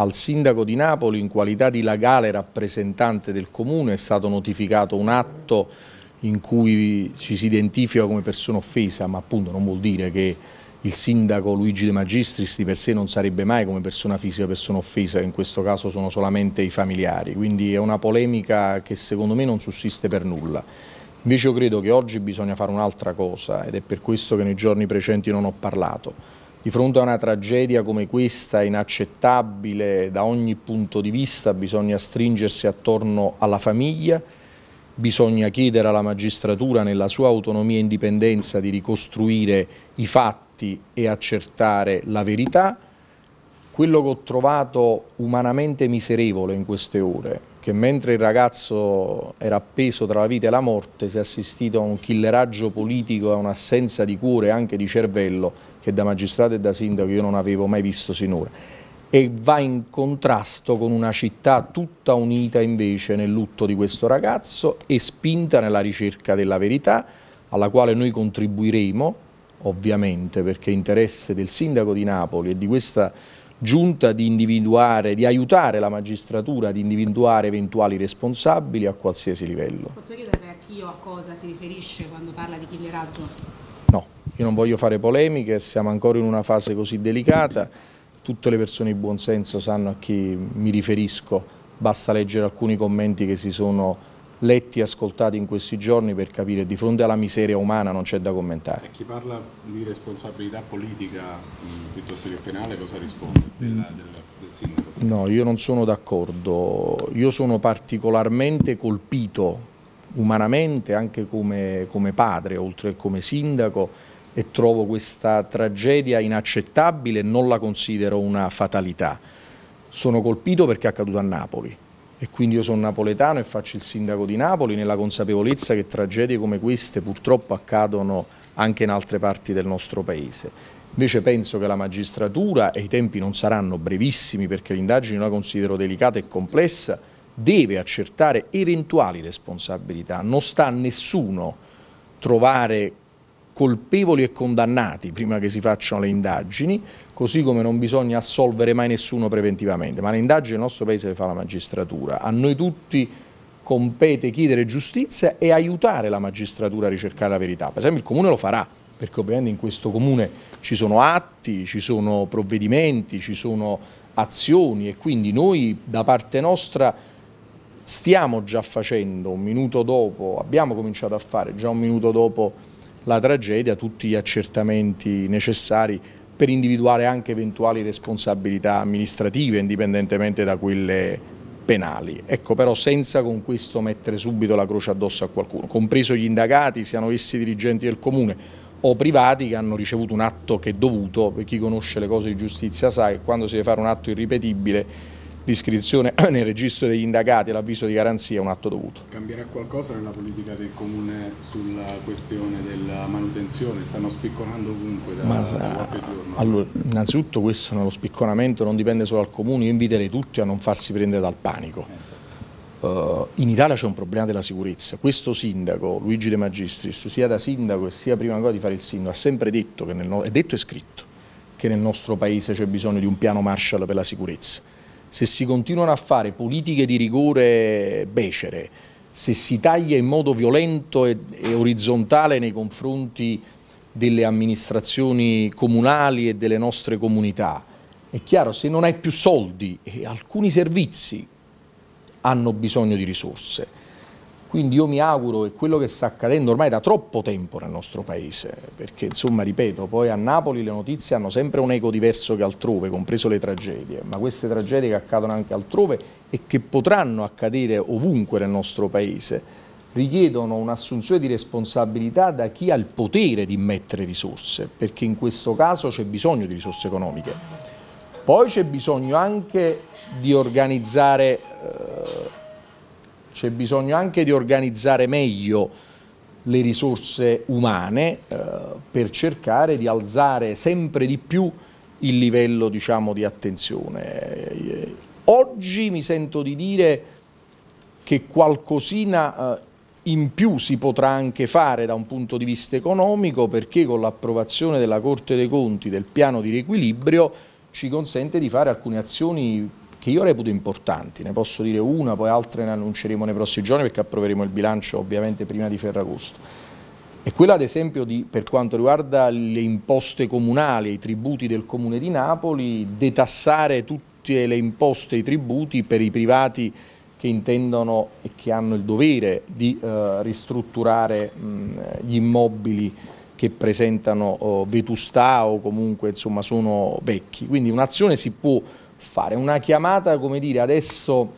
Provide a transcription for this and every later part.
Al sindaco di Napoli, in qualità di legale rappresentante del comune, è stato notificato un atto in cui ci si identifica come persona offesa, ma appunto non vuol dire che il sindaco Luigi De Magistris di per sé non sarebbe mai come persona fisica persona offesa, in questo caso sono solamente i familiari, quindi è una polemica che secondo me non sussiste per nulla. Invece io credo che oggi bisogna fare un'altra cosa ed è per questo che nei giorni precedenti non ho parlato di fronte a una tragedia come questa, inaccettabile da ogni punto di vista, bisogna stringersi attorno alla famiglia, bisogna chiedere alla magistratura nella sua autonomia e indipendenza di ricostruire i fatti e accertare la verità. Quello che ho trovato umanamente miserevole in queste ore, che mentre il ragazzo era appeso tra la vita e la morte, si è assistito a un killeraggio politico e a un'assenza di cuore e anche di cervello che da magistrato e da sindaco io non avevo mai visto sinora e va in contrasto con una città tutta unita invece nel lutto di questo ragazzo e spinta nella ricerca della verità alla quale noi contribuiremo ovviamente perché interesse del sindaco di Napoli e di questa giunta di individuare, di aiutare la magistratura ad individuare eventuali responsabili a qualsiasi livello. Posso chiedere a chi o a cosa si riferisce quando parla di killeraggio? Io non voglio fare polemiche, siamo ancora in una fase così delicata, tutte le persone di buonsenso sanno a chi mi riferisco, basta leggere alcuni commenti che si sono letti e ascoltati in questi giorni per capire di fronte alla miseria umana non c'è da commentare. E chi parla di responsabilità politica piuttosto che penale cosa risponde della, mm. della, del sindaco? No, io non sono d'accordo, io sono particolarmente colpito umanamente anche come, come padre oltre che come sindaco e trovo questa tragedia inaccettabile, e non la considero una fatalità. Sono colpito perché è accaduto a Napoli e quindi io sono napoletano e faccio il sindaco di Napoli nella consapevolezza che tragedie come queste purtroppo accadono anche in altre parti del nostro paese. Invece penso che la magistratura, e i tempi non saranno brevissimi perché l'indagine la considero delicata e complessa, deve accertare eventuali responsabilità. Non sta a nessuno trovare colpevoli e condannati prima che si facciano le indagini, così come non bisogna assolvere mai nessuno preventivamente, ma le indagini nel nostro Paese le fa la magistratura. A noi tutti compete chiedere giustizia e aiutare la magistratura a ricercare la verità. Per esempio il Comune lo farà, perché ovviamente in questo Comune ci sono atti, ci sono provvedimenti, ci sono azioni e quindi noi da parte nostra stiamo già facendo un minuto dopo, abbiamo cominciato a fare già un minuto dopo la tragedia tutti gli accertamenti necessari per individuare anche eventuali responsabilità amministrative indipendentemente da quelle penali. Ecco però senza con questo mettere subito la croce addosso a qualcuno, compreso gli indagati, siano essi dirigenti del comune o privati che hanno ricevuto un atto che è dovuto, per chi conosce le cose di giustizia sa che quando si deve fare un atto irripetibile l'iscrizione nel registro degli indagati e l'avviso di garanzia è un atto dovuto. Cambierà qualcosa nella politica del Comune sulla questione della manutenzione? Stanno spicconando ovunque da, Ma, da qualche giorno. Allora, innanzitutto questo nello spicconamento non dipende solo dal Comune, io inviterei tutti a non farsi prendere dal panico. Uh, in Italia c'è un problema della sicurezza. Questo sindaco, Luigi De Magistris, sia da sindaco e sia prima ancora di fare il sindaco, ha sempre detto, che nel, è detto e scritto, che nel nostro paese c'è bisogno di un piano Marshall per la sicurezza se si continuano a fare politiche di rigore becere, se si taglia in modo violento e, e orizzontale nei confronti delle amministrazioni comunali e delle nostre comunità, è chiaro, se non hai più soldi e alcuni servizi hanno bisogno di risorse, quindi io mi auguro che quello che sta accadendo ormai da troppo tempo nel nostro paese, perché insomma ripeto, poi a Napoli le notizie hanno sempre un eco diverso che altrove, compreso le tragedie, ma queste tragedie che accadono anche altrove e che potranno accadere ovunque nel nostro paese, richiedono un'assunzione di responsabilità da chi ha il potere di mettere risorse, perché in questo caso c'è bisogno di risorse economiche. Poi c'è bisogno anche di organizzare eh, c'è bisogno anche di organizzare meglio le risorse umane eh, per cercare di alzare sempre di più il livello diciamo, di attenzione. Oggi mi sento di dire che qualcosina eh, in più si potrà anche fare da un punto di vista economico perché con l'approvazione della Corte dei Conti del piano di riequilibrio ci consente di fare alcune azioni che io reputo importanti, ne posso dire una, poi altre ne annunceremo nei prossimi giorni perché approveremo il bilancio ovviamente prima di Ferragosto. E quella ad esempio di, per quanto riguarda le imposte comunali, i tributi del Comune di Napoli, detassare tutte le imposte e i tributi per i privati che intendono e che hanno il dovere di eh, ristrutturare mh, gli immobili che presentano oh, vetustà o comunque insomma, sono vecchi. Quindi un'azione si può fare una chiamata, come dire, adesso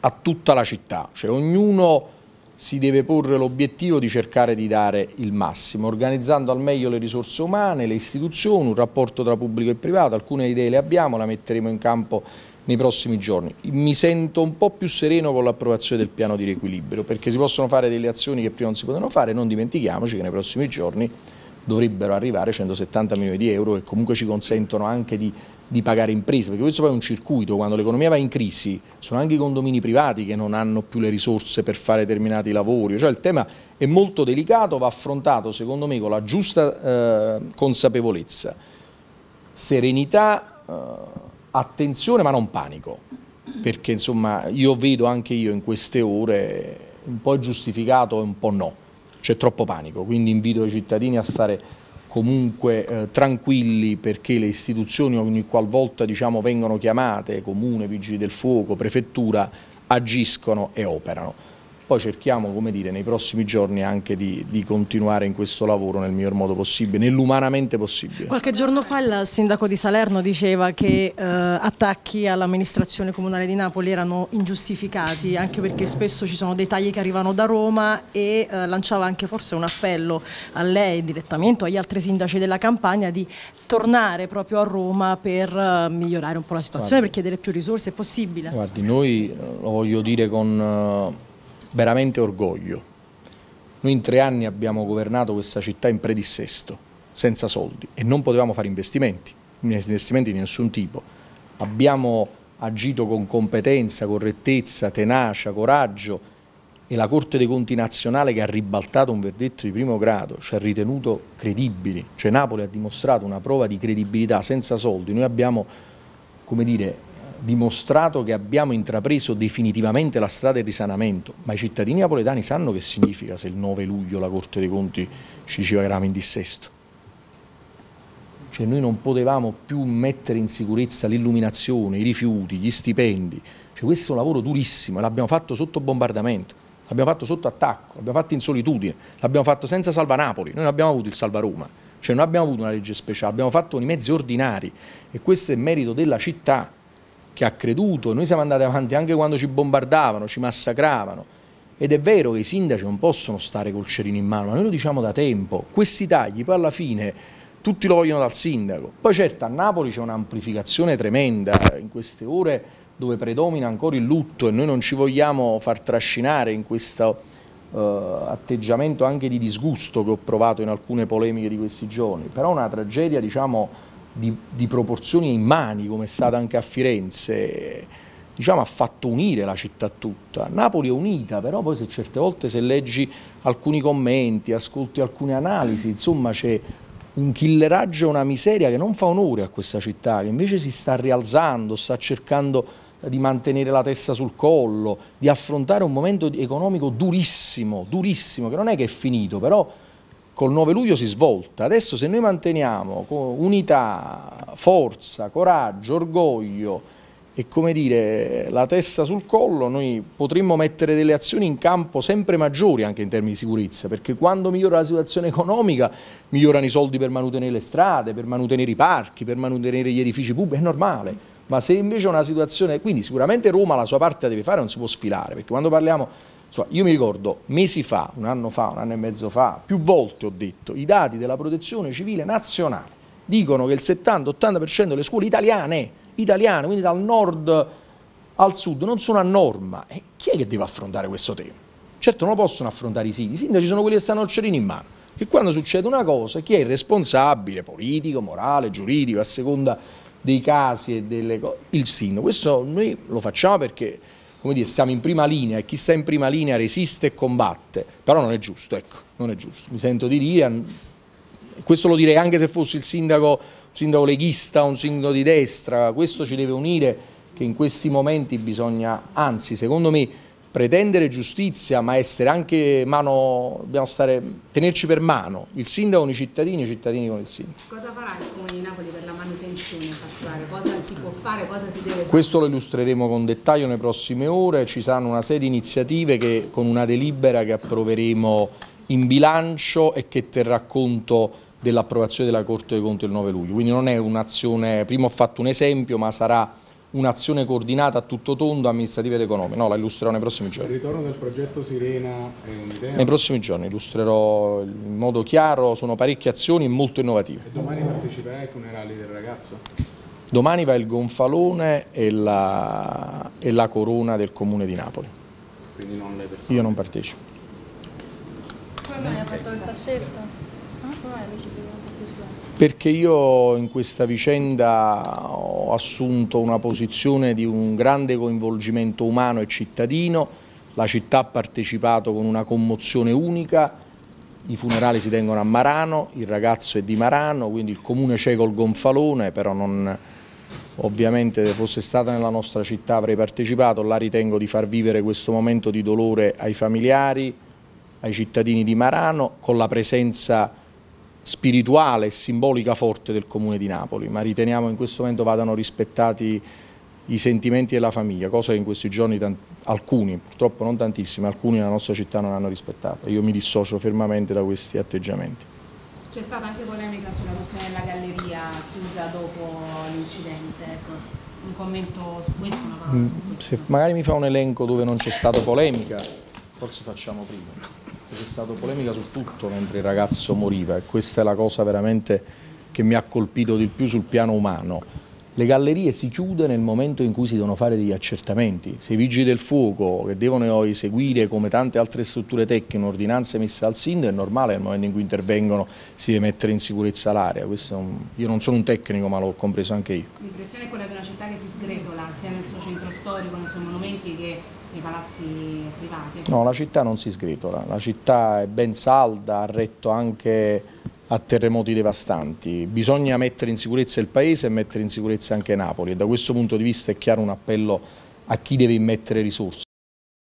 a tutta la città, cioè ognuno si deve porre l'obiettivo di cercare di dare il massimo, organizzando al meglio le risorse umane, le istituzioni, un rapporto tra pubblico e privato, alcune idee le abbiamo, la metteremo in campo nei prossimi giorni. Mi sento un po' più sereno con l'approvazione del piano di riequilibrio, perché si possono fare delle azioni che prima non si potevano fare, non dimentichiamoci che nei prossimi giorni dovrebbero arrivare 170 milioni di euro e comunque ci consentono anche di, di pagare imprese, perché questo poi è un circuito, quando l'economia va in crisi sono anche i condomini privati che non hanno più le risorse per fare determinati lavori, cioè il tema è molto delicato, va affrontato secondo me con la giusta eh, consapevolezza, serenità, eh, attenzione ma non panico, perché insomma io vedo anche io in queste ore un po' giustificato e un po' no c'è troppo panico, quindi invito i cittadini a stare comunque eh, tranquilli perché le istituzioni ogni qualvolta diciamo, vengono chiamate, comune, vigili del fuoco, prefettura, agiscono e operano poi cerchiamo come dire, nei prossimi giorni anche di, di continuare in questo lavoro nel miglior modo possibile, nell'umanamente possibile. Qualche giorno fa il sindaco di Salerno diceva che eh, attacchi all'amministrazione comunale di Napoli erano ingiustificati, anche perché spesso ci sono dei tagli che arrivano da Roma e eh, lanciava anche forse un appello a lei direttamente o agli altri sindaci della campagna di tornare proprio a Roma per eh, migliorare un po' la situazione, guardi, per chiedere più risorse è possibile. Guardi, noi eh, lo voglio dire con eh, veramente orgoglio. Noi in tre anni abbiamo governato questa città in predissesto, senza soldi, e non potevamo fare investimenti, investimenti di nessun tipo. Abbiamo agito con competenza, correttezza, tenacia, coraggio e la Corte dei Conti nazionale che ha ribaltato un verdetto di primo grado ci ha ritenuto credibili, cioè Napoli ha dimostrato una prova di credibilità senza soldi, noi abbiamo come dire, dimostrato che abbiamo intrapreso definitivamente la strada del risanamento, ma i cittadini napoletani sanno che significa se il 9 luglio la Corte dei Conti ci diceva che eravamo in dissesto. Cioè noi non potevamo più mettere in sicurezza l'illuminazione, i rifiuti, gli stipendi. Cioè questo è un lavoro durissimo, l'abbiamo fatto sotto bombardamento, l'abbiamo fatto sotto attacco, l'abbiamo fatto in solitudine, l'abbiamo fatto senza salva Napoli, noi non abbiamo avuto il salva Roma, cioè non abbiamo avuto una legge speciale, abbiamo fatto con i mezzi ordinari e questo è merito della città che ha creduto, noi siamo andati avanti anche quando ci bombardavano, ci massacravano. Ed è vero che i sindaci non possono stare col cerino in mano, ma noi lo diciamo da tempo. Questi tagli poi alla fine tutti lo vogliono dal sindaco. Poi certo a Napoli c'è un'amplificazione tremenda in queste ore dove predomina ancora il lutto e noi non ci vogliamo far trascinare in questo eh, atteggiamento anche di disgusto che ho provato in alcune polemiche di questi giorni. Però una tragedia diciamo di, di proporzioni immani come è stata anche a Firenze, diciamo, ha fatto unire la città tutta. Napoli è unita, però poi se certe volte se leggi alcuni commenti, ascolti alcune analisi, insomma c'è un killeraggio, e una miseria che non fa onore a questa città, che invece si sta rialzando, sta cercando di mantenere la testa sul collo, di affrontare un momento economico durissimo, durissimo, che non è che è finito, però col 9 luglio si svolta. Adesso se noi manteniamo unità, forza, coraggio, orgoglio e come dire la testa sul collo, noi potremmo mettere delle azioni in campo sempre maggiori anche in termini di sicurezza, perché quando migliora la situazione economica migliorano i soldi per mantenere le strade, per mantenere i parchi, per mantenere gli edifici pubblici, è normale. Ma se invece è una situazione, quindi sicuramente Roma la sua parte la deve fare, non si può sfilare, perché quando parliamo Insomma, cioè, io mi ricordo mesi fa, un anno fa, un anno e mezzo fa, più volte ho detto, i dati della protezione civile nazionale dicono che il 70-80% delle scuole italiane, italiane, quindi dal nord al sud, non sono a norma. E chi è che deve affrontare questo tema? Certo non lo possono affrontare i sindaci, i sindaci sono quelli che stanno al cerino in mano, che quando succede una cosa chi è il responsabile, politico, morale, giuridico, a seconda dei casi e delle cose, il sindaco. Questo noi lo facciamo perché come dire, stiamo in prima linea e chi sta in prima linea resiste e combatte, però non è giusto, ecco, non è giusto, mi sento di dire, questo lo direi anche se fossi il sindaco, un sindaco leghista, un sindaco di destra, questo ci deve unire che in questi momenti bisogna, anzi secondo me pretendere giustizia ma essere anche mano, dobbiamo stare, tenerci per mano il sindaco con i cittadini e i cittadini con il sindaco. Cosa farà il Comune di Napoli per la manutenzione in particolare? Cosa si può fare, cosa si deve fare? Questo lo illustreremo con dettaglio nelle prossime ore, ci saranno una serie di iniziative che con una delibera che approveremo in bilancio e che terrà conto dell'approvazione della Corte dei Conti il 9 luglio, quindi non è un'azione, prima ho fatto un esempio ma sarà un'azione coordinata a tutto tondo amministrativa ed economica. No, la illustrerò nei prossimi giorni. Il ritorno del progetto Sirena è un'idea? Nei prossimi giorni illustrerò in modo chiaro, sono parecchie azioni molto innovative. E domani parteciperai ai funerali del ragazzo? Domani va il gonfalone e la, e la corona del comune di Napoli. Quindi non le persone? Io non partecipo. Come hai fatto questa scelta? Ah, come hai deciso? di perché io in questa vicenda ho assunto una posizione di un grande coinvolgimento umano e cittadino, la città ha partecipato con una commozione unica, i funerali si tengono a Marano, il ragazzo è di Marano, quindi il comune c'è col gonfalone, però non, ovviamente se fosse stata nella nostra città avrei partecipato, la ritengo di far vivere questo momento di dolore ai familiari, ai cittadini di Marano, con la presenza di spirituale e simbolica forte del Comune di Napoli, ma riteniamo in questo momento vadano rispettati i sentimenti della famiglia, cosa che in questi giorni alcuni, purtroppo non tantissimi, alcuni nella nostra città non hanno rispettato. Io mi dissocio fermamente da questi atteggiamenti. C'è stata anche polemica sulla questione della galleria chiusa dopo l'incidente, ecco. un commento su questo? Una su mm, questo. Se magari mi fa un elenco dove non c'è stata polemica, forse facciamo prima c'è stata polemica su tutto mentre il ragazzo moriva e questa è la cosa veramente che mi ha colpito di più sul piano umano le gallerie si chiudono nel momento in cui si devono fare degli accertamenti. Se i vigili del fuoco, che devono eseguire come tante altre strutture tecniche un'ordinanza emessa al sindaco, è normale nel momento in cui intervengono si deve mettere in sicurezza l'area. Un... Io non sono un tecnico ma l'ho compreso anche io. L'impressione è quella di una città che si sgretola, sia nel suo centro storico, nei suoi monumenti che nei palazzi privati. No, la città non si sgretola, la città è ben salda, ha retto anche a terremoti devastanti. Bisogna mettere in sicurezza il Paese e mettere in sicurezza anche Napoli e da questo punto di vista è chiaro un appello a chi deve immettere risorse.